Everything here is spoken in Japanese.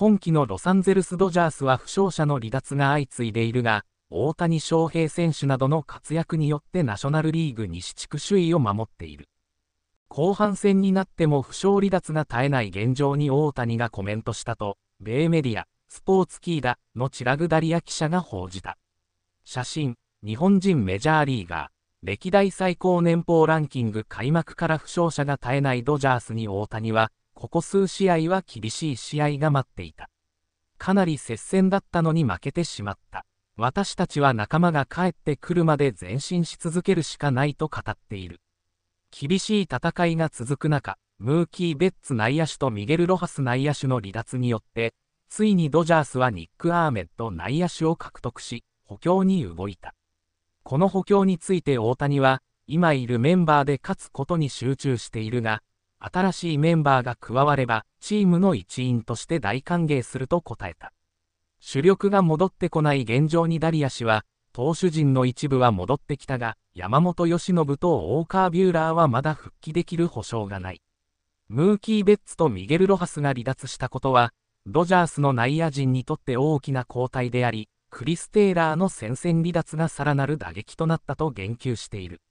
今季のロサンゼルス・ドジャースは負傷者の離脱が相次いでいるが、大谷翔平選手などの活躍によってナショナルリーグ西地区首位を守っている。後半戦になっても負傷離脱が絶えない現状に大谷がコメントしたと、米メディア、スポーツキーダのチラグダリア記者が報じた。写真、日本人メジャーリーガー、歴代最高年俸ランキング開幕から負傷者が絶えないドジャースに大谷は、ここ数試合は厳しい試合が待っていた。かなり接戦だったのに負けてしまった。私たちは仲間が帰ってくるまで前進し続けるしかないと語っている。厳しい戦いが続く中、ムーキー・ベッツ内野手とミゲル・ロハス内野手の離脱によって、ついにドジャースはニック・アーメッド内野手を獲得し、補強に動いた。この補強について大谷は、今いるメンバーで勝つことに集中しているが、新しいメンバーが加われば、チームの一員として大歓迎すると答えた。主力が戻ってこない現状にダリア氏は、投手陣の一部は戻ってきたが、山本由伸とウォーカー・ビューラーはまだ復帰できる保証がない。ムーキー・ベッツとミゲル・ロハスが離脱したことは、ドジャースの内野陣にとって大きな交代であり、クリス・テイラーの戦線離脱がさらなる打撃となったと言及している。